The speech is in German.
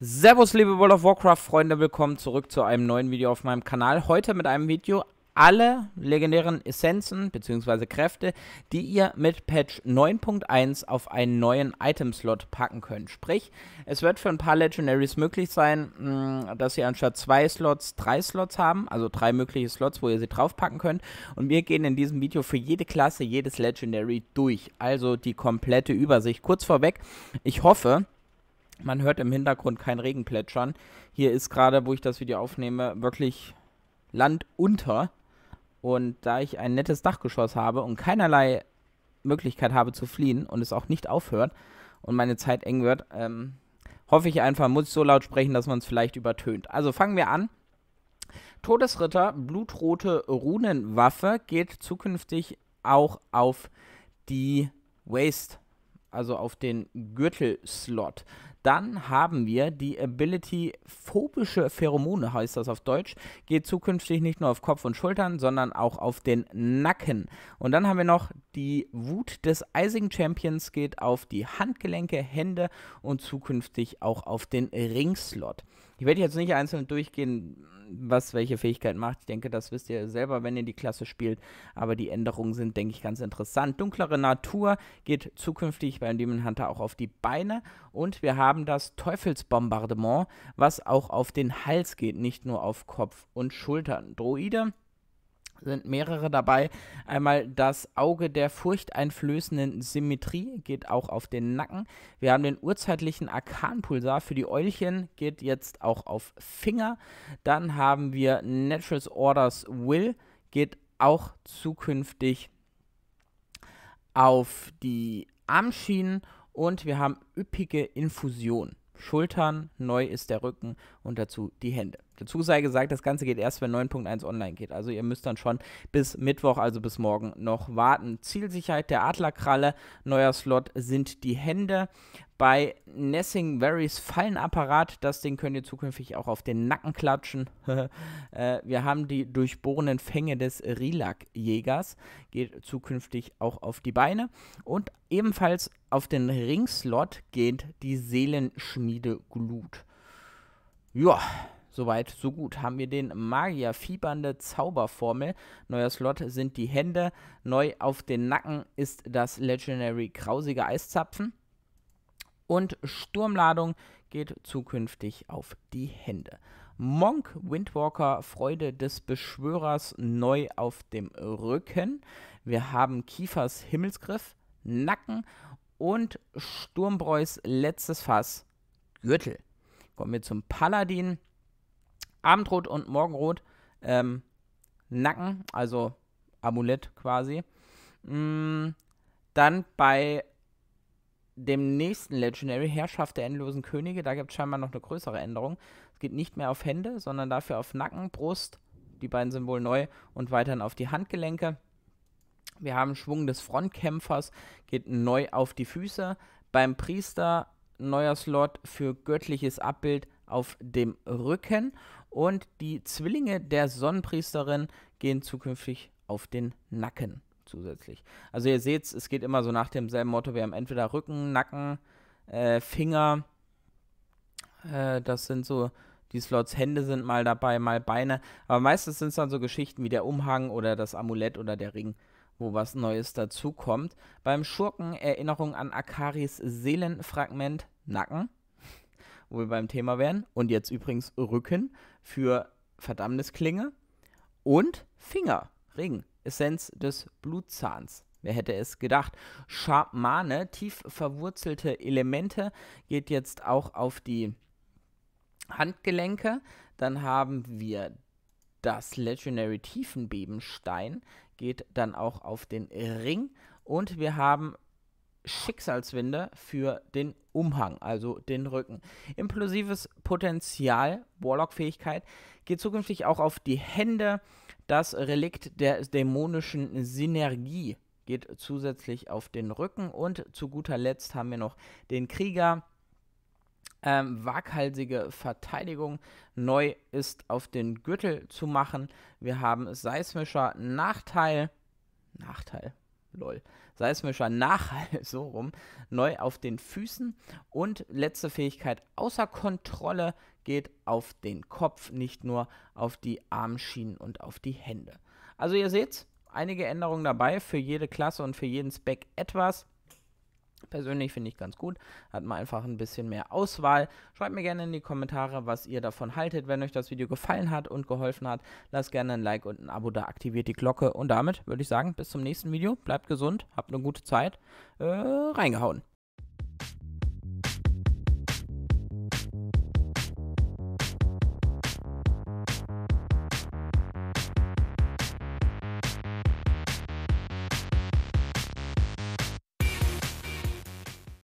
Servus liebe World of Warcraft Freunde, willkommen zurück zu einem neuen Video auf meinem Kanal. Heute mit einem Video alle legendären Essenzen bzw. Kräfte, die ihr mit Patch 9.1 auf einen neuen Item-Slot packen könnt. Sprich, es wird für ein paar Legendaries möglich sein, mm, dass ihr anstatt zwei Slots drei Slots haben, also drei mögliche Slots, wo ihr sie draufpacken könnt. Und wir gehen in diesem Video für jede Klasse, jedes Legendary durch, also die komplette Übersicht. Kurz vorweg, ich hoffe, man hört im Hintergrund kein Regen plätschern. Hier ist gerade, wo ich das Video aufnehme, wirklich Land unter. Und da ich ein nettes Dachgeschoss habe und keinerlei Möglichkeit habe zu fliehen und es auch nicht aufhört und meine Zeit eng wird, ähm, hoffe ich einfach, muss ich so laut sprechen, dass man es vielleicht übertönt. Also fangen wir an. Todesritter, blutrote Runenwaffe geht zukünftig auch auf die Waste, also auf den Gürtelslot. Dann haben wir die Ability phobische Pheromone, heißt das auf Deutsch, geht zukünftig nicht nur auf Kopf und Schultern, sondern auch auf den Nacken. Und dann haben wir noch die Wut des eisigen Champions geht auf die Handgelenke, Hände und zukünftig auch auf den Ringslot. Ich werde jetzt nicht einzeln durchgehen, was welche Fähigkeit macht. Ich denke, das wisst ihr selber, wenn ihr die Klasse spielt. Aber die Änderungen sind, denke ich, ganz interessant. Dunklere Natur geht zukünftig beim Demon Hunter auch auf die Beine. Und wir haben das Teufelsbombardement, was auch auf den Hals geht, nicht nur auf Kopf und Schultern. Droide sind mehrere dabei. Einmal das Auge der furchteinflößenden Symmetrie geht auch auf den Nacken. Wir haben den urzeitlichen Arkanpulsar für die Eulchen, geht jetzt auch auf Finger. Dann haben wir Natural Orders Will, geht auch zukünftig auf die Armschienen. Und wir haben üppige Infusion. Schultern, neu ist der Rücken und dazu die Hände. Dazu sei gesagt, das Ganze geht erst, wenn 9.1 online geht. Also ihr müsst dann schon bis Mittwoch, also bis morgen noch warten. Zielsicherheit der Adlerkralle, neuer Slot sind die Hände. Bei Nessing Varys Fallenapparat, das Ding könnt ihr zukünftig auch auf den Nacken klatschen. äh, wir haben die durchbohrenden Fänge des Rilak-Jägers, geht zukünftig auch auf die Beine. Und ebenfalls auf den Ringslot geht die Seelenschmiede Glut. Ja, Soweit, so gut. Haben wir den Magier, fiebernde Zauberformel. Neuer Slot sind die Hände. Neu auf den Nacken ist das Legendary grausige Eiszapfen. Und Sturmladung geht zukünftig auf die Hände. Monk Windwalker, Freude des Beschwörers, neu auf dem Rücken. Wir haben Kiefers Himmelsgriff, Nacken und Sturmbräus letztes Fass, Gürtel. Kommen wir zum Paladin. Abendrot und Morgenrot, ähm, Nacken, also Amulett quasi. Mm, dann bei dem nächsten Legendary, Herrschaft der endlosen Könige, da gibt es scheinbar noch eine größere Änderung. Es geht nicht mehr auf Hände, sondern dafür auf Nacken, Brust, die beiden Symbole neu und weiterhin auf die Handgelenke. Wir haben Schwung des Frontkämpfers, geht neu auf die Füße. Beim Priester neuer Slot für göttliches Abbild auf dem Rücken und die Zwillinge der Sonnenpriesterin gehen zukünftig auf den Nacken zusätzlich. Also ihr seht, es es geht immer so nach demselben Motto. Wir haben entweder Rücken, Nacken, äh, Finger. Äh, das sind so die Slots. Hände sind mal dabei, mal Beine. Aber meistens sind es dann so Geschichten wie der Umhang oder das Amulett oder der Ring wo was Neues dazukommt. Beim Schurken Erinnerung an Akaris Seelenfragment Nacken wo wir beim Thema wären. Und jetzt übrigens Rücken für Verdammnisklinge und Finger, Ring, Essenz des Blutzahns. Wer hätte es gedacht? Schamane, tief verwurzelte Elemente, geht jetzt auch auf die Handgelenke. Dann haben wir das Legendary Tiefenbebenstein, geht dann auch auf den Ring. Und wir haben Schicksalswinde für den Umhang, also den Rücken. Impulsives Potenzial, Warlock-Fähigkeit, geht zukünftig auch auf die Hände. Das Relikt der dämonischen Synergie geht zusätzlich auf den Rücken. Und zu guter Letzt haben wir noch den Krieger. Ähm, waghalsige Verteidigung neu ist auf den Gürtel zu machen. Wir haben seismischer Nachteil. Nachteil, lol, seismischer Nachhall, so rum, neu auf den Füßen und letzte Fähigkeit außer Kontrolle geht auf den Kopf, nicht nur auf die Armschienen und auf die Hände. Also ihr seht, einige Änderungen dabei, für jede Klasse und für jeden Spec etwas. Persönlich finde ich ganz gut. Hat man einfach ein bisschen mehr Auswahl. Schreibt mir gerne in die Kommentare, was ihr davon haltet. Wenn euch das Video gefallen hat und geholfen hat, lasst gerne ein Like und ein Abo da, aktiviert die Glocke. Und damit würde ich sagen, bis zum nächsten Video. Bleibt gesund, habt eine gute Zeit. Äh, reingehauen.